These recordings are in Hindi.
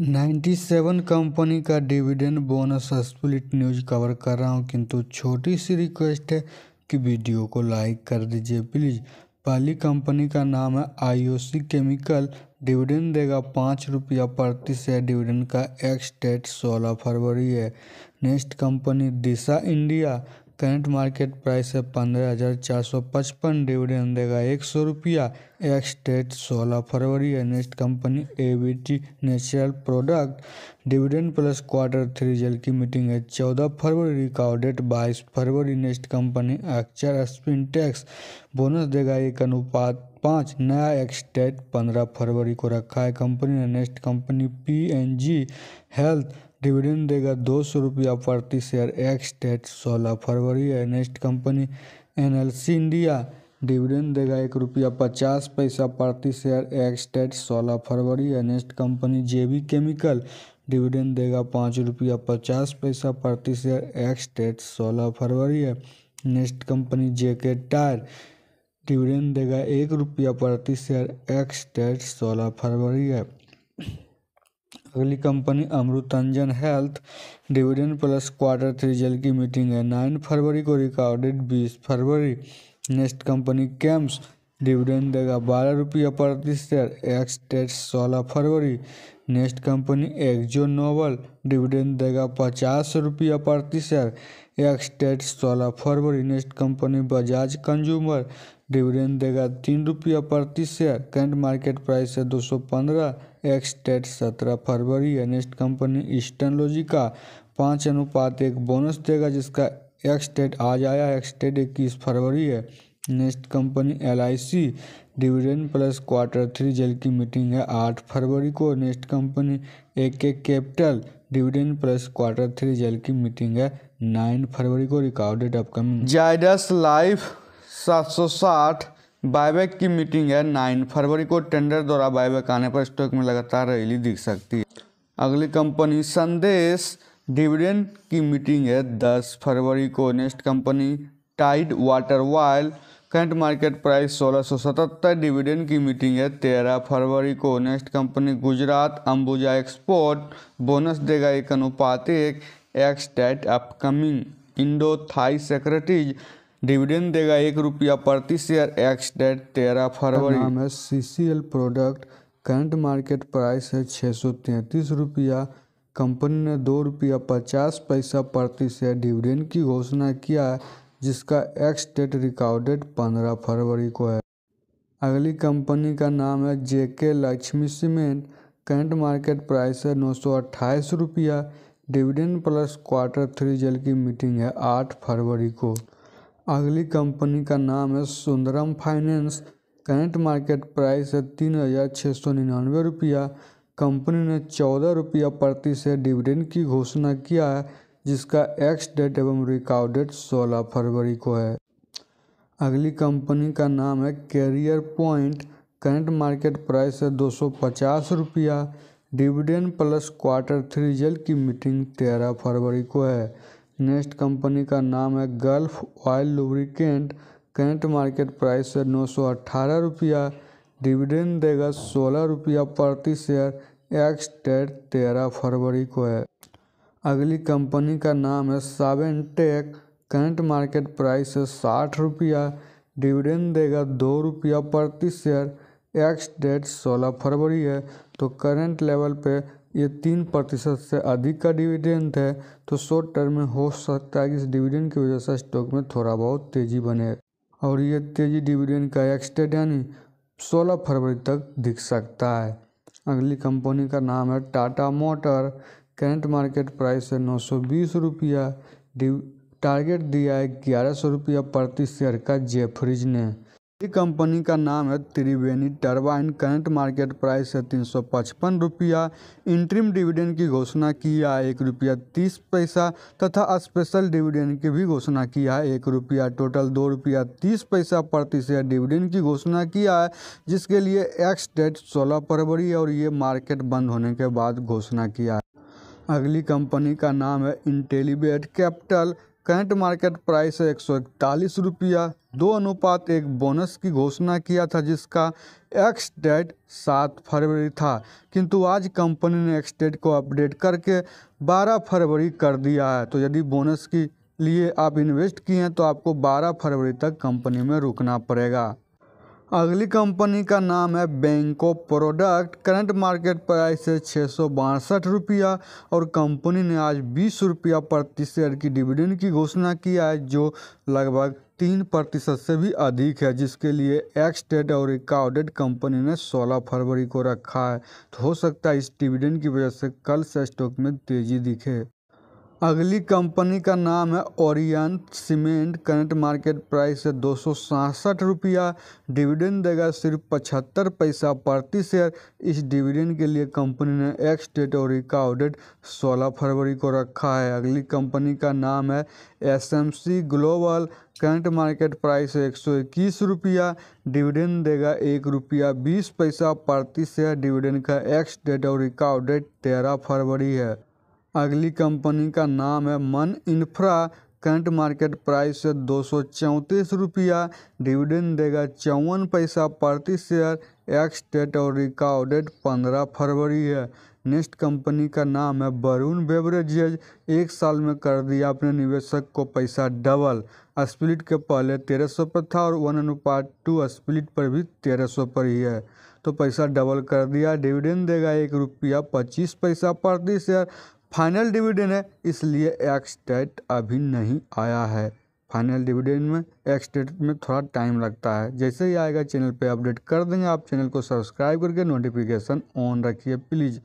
नाइन्टी सेवन कंपनी का dividend bonus split news cover कर रहा हूँ किंतु छोटी सी रिक्वेस्ट है कि वीडियो को लाइक कर दीजिए प्लीज़ पहली कंपनी का नाम है आईओसी केमिकल डिविडेंड देगा पाँच रुपया प्रति शेयर डिविडेंड का एक्स डेट सोलह फरवरी है next company Disa India current market price है पंद्रह हज़ार चार सौ पचपन डिविडेंड देगा एक सौ रुपया एक्स डेट सोलह फरवरी है next company A T natural product dividend plus quarter three जल की मीटिंग है चौदह फरवरी रिकॉर्डेड बाईस फरवरी नेक्स्ट कंपनी अक्षर स्पिन टैक्स बोनस देगा एक अनुपात पाँच नया एक्सटेट पंद्रह फरवरी को रखा है कंपनी ने next company P N G health dividend देगा दो सौ रुपया प्रति शेयर एक्स डेट सोलह फरवरी है next company NLC India dividend देगा एक रुपया पचास पैसा प्रति शेयर एक्स डेट सोलह फरवरी है next company JB chemical dividend देगा पाँच रुपया पचास पैसा प्रति शेयर एक्स डेट सोलह फरवरी है next company JK tyre dividend देगा एक रुपया प्रति शेयर एक्स डेट सोलह फरवरी है अगली company Amrutanjan health dividend plus quarter three result की मीटिंग है नाइन फरवरी को रिकॉर्डेड बीस फरवरी नेक्स्ट कंपनी कैम्स डिविडेंड देगा बारह रुपया प्रति शेयर एक्स डेट सोलह फरवरी next company Akzo Nobel dividend देगा पचास रुपया प्रति शेयर एक्स डेट सोलह फरवरी next company Bajaj consumer dividend देगा तीन रुपया प्रति शेयर करंट मार्केट प्राइस है दो सौ पंद्रह एक्स डेट सत्रह फरवरी है नेक्स्ट कंपनी ईस्टर्न लॉजिका पाँच अनुपात एक बोनस देगा जिसका एक्सटेट डेट आज आया एक्सटेट डेट इक्कीस फरवरी है next company L I C dividend plus quarter three जेल की मीटिंग है आठ फरवरी को next company A K capital dividend plus quarter three जेल की मीटिंग है नाइन फरवरी को रिकॉर्डेड अपकमिंग जायडस लाइफ सात सौ साठ बायबैक की मीटिंग है नाइन फरवरी को टेंडर द्वारा बायबैक आने पर स्टॉक में लगातार रैली दिख सकती है अगली कंपनी संदेश डिविडेंड की मीटिंग है दस फरवरी को next company Tide Water oil current market price सोलह सौ सतहत्तर डिविडेंड की मीटिंग है तेरह फरवरी को next company Gujarat Ambuja export bonus देगा एक अनुपातिक ex date upcoming Indo Thai securities dividend देगा एक रुपया प्रति शेयर एक्स डेट तेरह फरवरी नाम है C C L product current market price है छः सौ तैंतीस रुपया कंपनी ने दो रुपया पचास पैसा प्रति शेयर डिविडेंड की घोषणा किया है जिसका एक्स डेट रिकॉर्डेड पंद्रह फरवरी को है अगली कंपनी का नाम है JK Lakshmi Cement current market price है नौ सौ अट्ठाईस रुपया डिविडेंड प्लस क्वार्टर थ्री जल की मीटिंग है आठ फरवरी को अगली कंपनी का नाम है Sundaram Finance current market price है तीन हज़ार छः सौ निन्यानवे रुपया कंपनी ने चौदह रुपया प्रति से डिविडेंड की घोषणा किया है जिसका एक्स डेट एवं रिकॉर्ड डेट सोलह फरवरी को है अगली कंपनी का नाम है Career Point current market price है दो सौ पचास रुपया dividend plus quarter three result की मीटिंग तेरह फरवरी को है नेक्स्ट कंपनी का नाम है Gulf Oil Lubricant current market price है नौ सौ अट्ठारह रुपया डिविडेंड देगा सोलह रुपया प्रति शेयर एक्स डेट तेरह फरवरी को है अगली कंपनी का नाम है टेक करंट मार्केट प्राइस है साठ रुपया डिविडेंड देगा दो रुपया प्रति शेयर एक्स डेट सोलह फरवरी है तो करंट लेवल पे ये तीन प्रतिशत से अधिक का डिविडेंड है तो शॉर्ट टर्म में हो सकता है कि इस डिविडेंड की वजह से स्टॉक में थोड़ा बहुत तेज़ी बने और ये तेज़ी डिविडेंड का डेट यानी 16 फरवरी तक दिख सकता है अगली कंपनी का नाम है Tata Motor current market price है नौ सौ बीस रुपया टारगेट दिया है ग्यारह सौ रुपया प्रति शेयर का जेफ्रिज ने कंपनी का नाम है Triveni Turbine current market price है तीन सौ पचपन रुपया इंट्रीम डिविडेंड की घोषणा किया है एक रुपया तीस पैसा तथा स्पेशल डिविडेंड की भी घोषणा किया है एक रुपया टोटल दो रुपया तीस पैसा प्रति शेयर डिविडेंड की घोषणा किया है जिसके लिए एक्स डेट सोलह फरवरी और ये मार्केट बंद होने के बाद घोषणा किया है अगली कंपनी का नाम है Intellivate Capital current market price है एक सौ इकतालीस रुपया दो अनुपात एक बोनस की घोषणा किया था जिसका एक्स डेट सात फरवरी था किंतु आज कंपनी ने एक्स डेट को अपडेट करके बारह फरवरी कर दिया है तो यदि बोनस की लिए आप इन्वेस्ट किए हैं तो आपको 12 फरवरी तक कंपनी में रुकना पड़ेगा अगली कंपनी का नाम है बैंको प्रोडक्ट करंट मार्केट प्राइस है छः सौ बासठ रुपया और कंपनी ने आज बीस रुपया प्रति शेयर की डिविडेंड की घोषणा किया है जो लगभग तीन प्रतिशत से भी अधिक है जिसके लिए एक्सटेड और रिकॉर्डेड कंपनी ने 16 फरवरी को रखा है तो हो सकता है इस डिविडेंड की वजह से कल से स्टॉक में तेजी दिखे अगली कंपनी का नाम है Orient Cement current market price है दो सौ रुपया डिविडेंड देगा सिर्फ पचहत्तर पैसा प्रति शेयर इस डिविडेंड के लिए कंपनी ने एक्स डेट और रिकॉर्डेड 16 सोलह फरवरी को रखा है अगली कंपनी का नाम है SMC Global current market price है एक सौ इक्कीस रुपया डिविडेंड देगा एक रुपया बीस पैसा प्रति शेयर डिविडेंड का एक्स डेट और रिकॉर्डेड तेरह फरवरी है अगली कंपनी का नाम है मन इन्फ्रा करंट मार्केट प्राइस है दो सौ चौंतीस रुपया डिविडेंड देगा चौवन पैसा प्रति शेयर एक्स डेट और रिकॉर्डेड पंद्रह फरवरी है नेक्स्ट कंपनी का नाम है वरुण बेवरेजेज एक साल में कर दिया अपने निवेशक को पैसा डबल स्प्लिट के पहले तेरह सौ पर था और वन अनुपात टू स्प्लिट पर भी तेरह सौ पर ही है तो पैसा डबल कर दिया डिविडेंड देगा एक रुपया पच्चीस पैसा प्रति शेयर फाइनल डिविडेंड है इसलिए एक्स अभी नहीं आया है फाइनल डिविडेंड में एक्स में थोड़ा टाइम लगता है जैसे ही आएगा चैनल पे अपडेट कर देंगे आप चैनल को सब्सक्राइब करके नोटिफिकेशन ऑन रखिए प्लीज़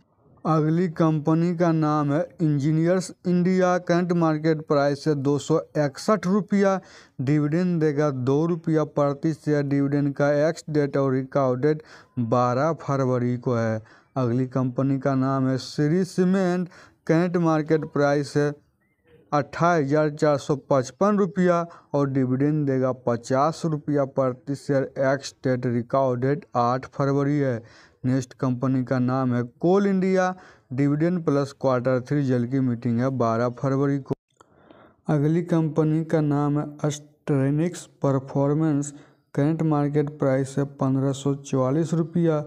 अगली कंपनी का नाम है Engineers India current market price है दो सौ इकसठ रुपया डिविडेंड देगा दो रुपया प्रति शेयर डिविडेंड का एक्स डेट और रिकॉर्ड डेट बारह फरवरी को है अगली कंपनी का नाम है Shree Cement current market price है अट्ठाईस हज़ार चार सौ पचपन रुपया और डिविडेंड देगा पचास रुपया प्रति शेयर एक्स डेट रिकॉर्डेड आठ फरवरी है नेक्स्ट कंपनी का नाम है Coal India dividend plus quarter three जल की मीटिंग है बारह फरवरी को अगली कंपनी का नाम है Astronics performance current market price है पंद्रह सौ चवालीस रुपया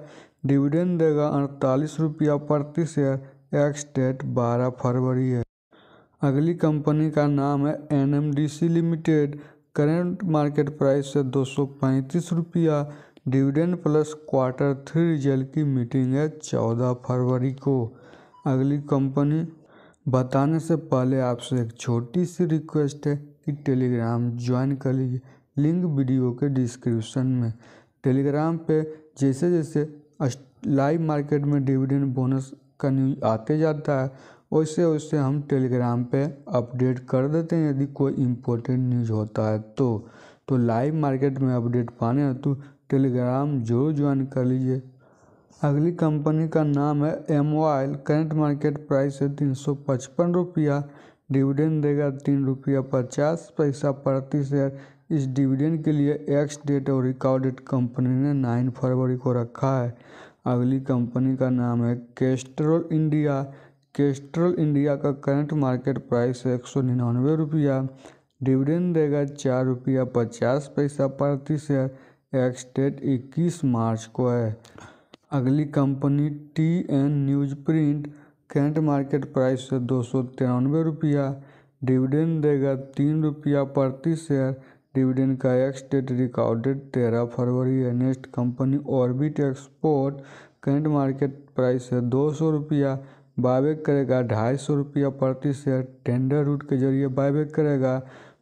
डिविडेंड देगा अड़तालीस रुपया प्रति शेयर एक्स डेट बारह फरवरी है अगली कंपनी का नाम है N Limited current market price है दो सौ पैंतीस रुपया dividend plus quarter three result की मीटिंग है चौदह फरवरी को अगली कंपनी बताने से पहले आपसे एक छोटी सी रिक्वेस्ट है कि टेलीग्राम ज्वाइन कर लीजिए लिंक वीडियो के डिस्क्रिप्शन में टेलीग्राम पे जैसे जैसे लाइव मार्केट में डिविडेंड बोनस का न्यूज आते जाता है वैसे वैसे हम टेलीग्राम पे अपडेट कर देते हैं यदि कोई इम्पोर्टेंट न्यूज होता है तो तो लाइव मार्केट में अपडेट पाने तो टेलीग्राम जरूर ज्वाइन कर लीजिए अगली कंपनी का नाम है एम वाइल करेंट मार्केट प्राइस है तीन सौ पचपन रुपया डिविडेंड देगा तीन रुपया पचास पैसा प्रति शेयर इस डिविडेंड के लिए एक्स डेट और रिकॉर्ड डेट कंपनी ने नाइन फरवरी को रखा है अगली कंपनी का नाम है कैस्ट्रोल इंडिया कैस्ट्रोल इंडिया का करंट मार्केट प्राइस है एक सौ निन्यानवे रुपया डिविडेंड देगा चार रुपया पचास पैसा प्रति शेयर एक्सटेट इक्कीस मार्च को है अगली company T N news print current market price है दो सौ तिरानवे रुपया डिविडेंड देगा तीन रुपया प्रति शेयर डिविडेंड का एक्स डेट रिकॉर्डेड तेरह फरवरी है next company Orbit Export current market price है दो सौ रुपया बायबैक करेगा ढाई सौ रुपया प्रति शेयर टेंडर रूट के जरिए बायबैक करेगा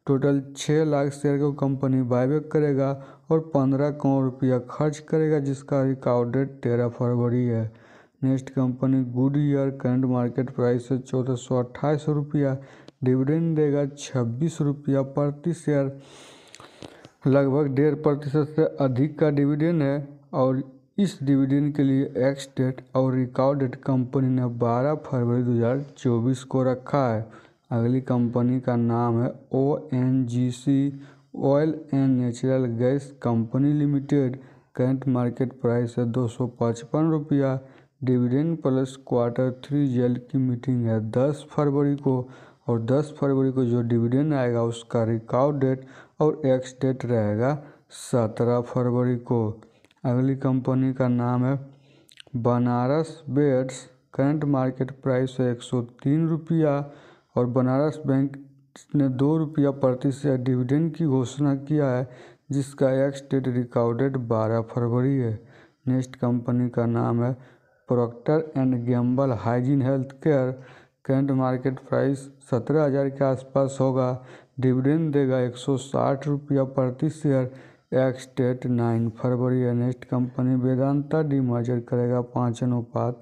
टोटल छः लाख शेयर को कंपनी बायबैक करेगा और पंद्रह करोड़ रुपया खर्च करेगा जिसका रिकॉर्डेड तेरह फरवरी है next company Goodyear current market price है चौदह सौ अट्ठाईस रुपया डिविडेंड देगा छब्बीस रुपया प्रति शेयर लगभग डेढ़ प्रतिशत से अधिक का डिविडेंड है और इस डिविडेंड के लिए एक्स डेट और रिकॉर्ड डेट कंपनी ने 12 फरवरी 2024 को रखा है अगली कंपनी का नाम है O N G C Oil and Natural Gas Company Limited current market price है दो सौ पचपन रुपया डिविडेंड प्लस क्वार्टर थ्री जेल की मीटिंग है दस फरवरी को और दस फरवरी को जो डिविडेंड आएगा उसका रिकॉर्ड डेट और एक्स डेट रहेगा सत्रह फरवरी को अगली कंपनी का नाम है Banaras Beads current market price है एक सौ तीन रुपया और बनारस बैंक ने दो रुपया प्रति शेयर डिविडेंड की घोषणा किया है जिसका एक्स डेट रिकॉर्डेड बारह फरवरी है नेक्स्ट कंपनी का नाम है Procter and Gamble Hygiene Health Care current market price सत्रह हज़ार के आसपास होगा डिविडेंड देगा एक सौ साठ रुपया प्रति शेयर एक्स डेट नाइन फरवरी अनेस्ट कंपनी वेदांता डिमर्जर करेगा पाँच अनुपात